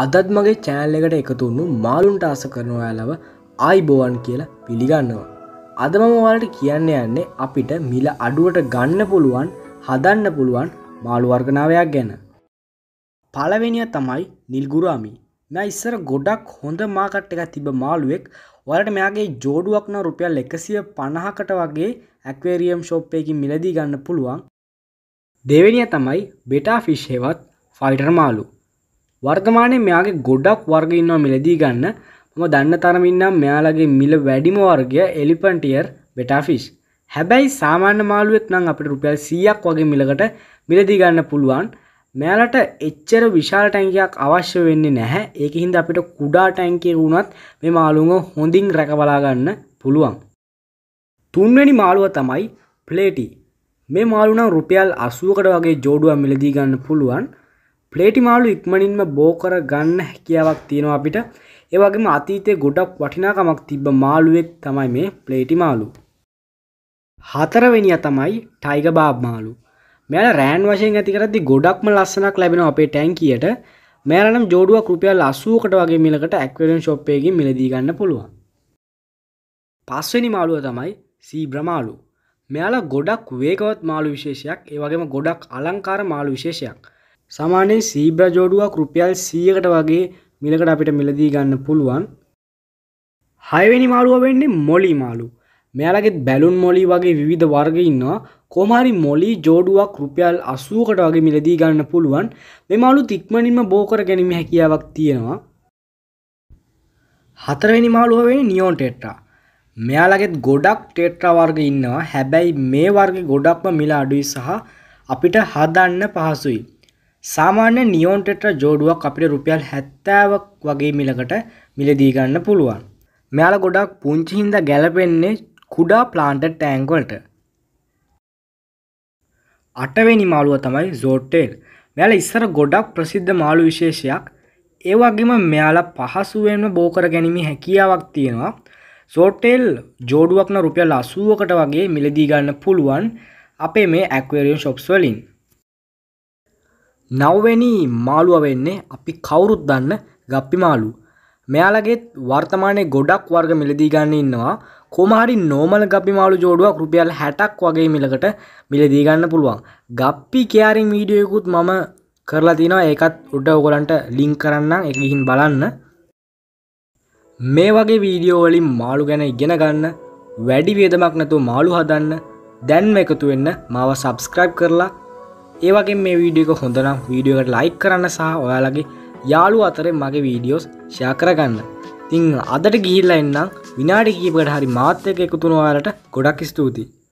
අදත් මගේ චෑනල් එකට එකතුන්නු මාලුන්ට ආස කරනවා ඇලව ආයිබෝවන් කියලා පිළිගන්නවා. අදමම වලට කියන්න යන්නේ අපිට මිල අඩුවට ගන්න පුළුවන් හදන්න පුළුවන් මාළුවර්ගනාවයක් ගැන. පලවෙනිය තමයි නිල්ගුරාමි මෙ ඉස්සර ගොඩක් හොඳ මාකට් එක තිබ මාළුවෙක් වලට මෙයාගේ ජෝඩුවක්න රුපියල් එකසිය පණහකට වගේ ඇක්වේරියම් ශෝප්පයකින් මිලදී ගන්න පුළුවන් දෙවෙනිය තමයි බෙටා ෆිෂ් හෙවත් ෆයිටර් මාලු වර්තමානය මෙයාගේ ගොඩක් වර්ග ඉන්නවා මිලදී ගන්න මම දන්න තරමින්නම් මෙයාලගේ මිල වැඩිම වර්ගය එලිපන්ටියර් බෙටාෆිස් හැබැයි සාමාන්‍ය මාළුවෙක් නම් අපිට රුපියල් 100ක් වගේ මිලකට මිලදී ගන්න පුළුවන් මෙයාලට එච්චර විශාල ටැංකියක් අවශ්‍ය වෙන්නේ නැහැ ඒක හින්දා අපිට කුඩා ටැංකියක වුණත් මේ මාළුව හොඳින් රැකබලා ගන්න පුළුවන් තුන්වෙනි මාළුව තමයි ප්ලේටි මේ මාළු නම් රුපියල් 80කට වගේ ජෝඩුවක් මිලදී ගන්න පුළුවන් ප්ලේටිමාලු ඉක්මනින්ම බෝකර ගන්න හැකියාවක් තියෙනවා අපිට ඒවගේම අතීතය ගොඩක් වටිනාකමක් තිබ්බ මාළුවෙක් තමයි මේ ප්ලේටිමාලු. හතරවෙනිය තමයි ටයිග බාබ් මාලු මෙල රෑන් වශයෙන් ඇතිකරදි ගොඩක්ම ලස්සනක් ලැබෙන අපේ ටැන්කියට මෑරනම් ජෝඩුව කෘපියල් අසූකට වගේ මිලකට ඇක්වරෙන් ශොප්පයගේ මිලදී ගන්න පුළුවන්. පස්වනි මාළුව තමයි සීබ්‍රමාලු මෙයාලා ගොඩක් වේකවත් මාළු විශේෂයක් ඒවගේම ගොඩක් අලංකාර මාළු විශේෂයක් සාමාන්‍යයෙන් සීබ්‍ර ජෝඩුවක් රුපියල් 100කට වගේ මිලකට අපිට මිලදී ගන්න පුළුවන්. හයවෙනි මාළුව වෙන්නේ මොලි මාළු. මෙයාලගෙත් බැලුන් මොලි වගේ විවිධ වර්ග ඉන්නවා. කොහමහරි මොලි ජෝඩුවක් රුපියල් 80කට වගේ මිලදී ගන්න පුළුවන්. මේ මාළු තික්මනින්ම බෝ කර ගැනීම හැකියාවක් තියෙනවා. හතරවෙනි මාළුව වෙන්නේ නියෝන් ටෙට්‍රා. මෙයාලගෙත් ගොඩක් ටෙට්‍රා වර්ග ඉන්නවා. හැබැයි මේ වර්ගේ ගොඩක්ම මිල අඩුයි සහ අපිට හදන්න පහසුයි. සාමාන්‍ය නියෝන් ටෙට්‍ර ජෝඩුවක් අපිට රුපියල් හැත්තාවක් වගේ මිලකට මිලදී ගන්න පුළුවන්. මෙයාල ගොඩක් පුංචි හින්දා ගැලපෙන්නේ කුඩා ප්ලාන්ට ටෑන්ගොල්ට. අටවෙනි මාළුව තමයි සෝට්ටේල්. මෙයාල ඉස්සර ගොඩක් ප්‍රසිද්ධ මාළු විශේෂයක්. ඒ වගේම මෙයාලා පහසුවෙන්ම බෝකර ගැනීම හැකියාවක් තියෙනවා. සෝට්ටේල් ජෝඩුවක්න රුපියල් අසුවකට වගේ මිලදී ගන්න පුළුවන් අපේ මේ ඇක්වරියම් ශොප්ස් වලින්. නවවැනි මාළුව වෙන්නේ අපි කවුරුත් දන්න ගප්පි මාළු. මෙයාලගේත් වර්තමානය ගොඩක් වර්ග මිලදී ගන්න ඉන්නවා කොමහරි නෝමල ගපි මාළු ජෝඩුවක් රුපියල් හැටක් වගේ මිලකට මිලදී ගන්න පුළුවන්. ගප්පි කියයාරින් වීඩියයකුත් මම කරලා තිනවා ඒකත් උඩ ඔගොලන්ට ලිං කරන්න එකගිහින් බලන්න. මේ වගේ වීඩියෝවලින් මාළු ගැන ඉගෙන ගන්න වැඩි වේදමක් නැතු මාළු හදන්න දැන්ම එකතු වෙන්න මාව සබස්ක්‍රයිබ් කරලා ඒවගේ මේ වීඩියක හොඳනම් වීඩියෝකට ලයික් කරන්න සහ ඔයාලගේ යාළු අතරේ මගේ වීඩියෝස් ෂයා කරගන්න තිං අදට ගිහිල්ලා එන්නම් විනාඩි කීපකට හරි මාත්‍යක එකතුන ඔයාලට ගොඩක් ස්තුතියි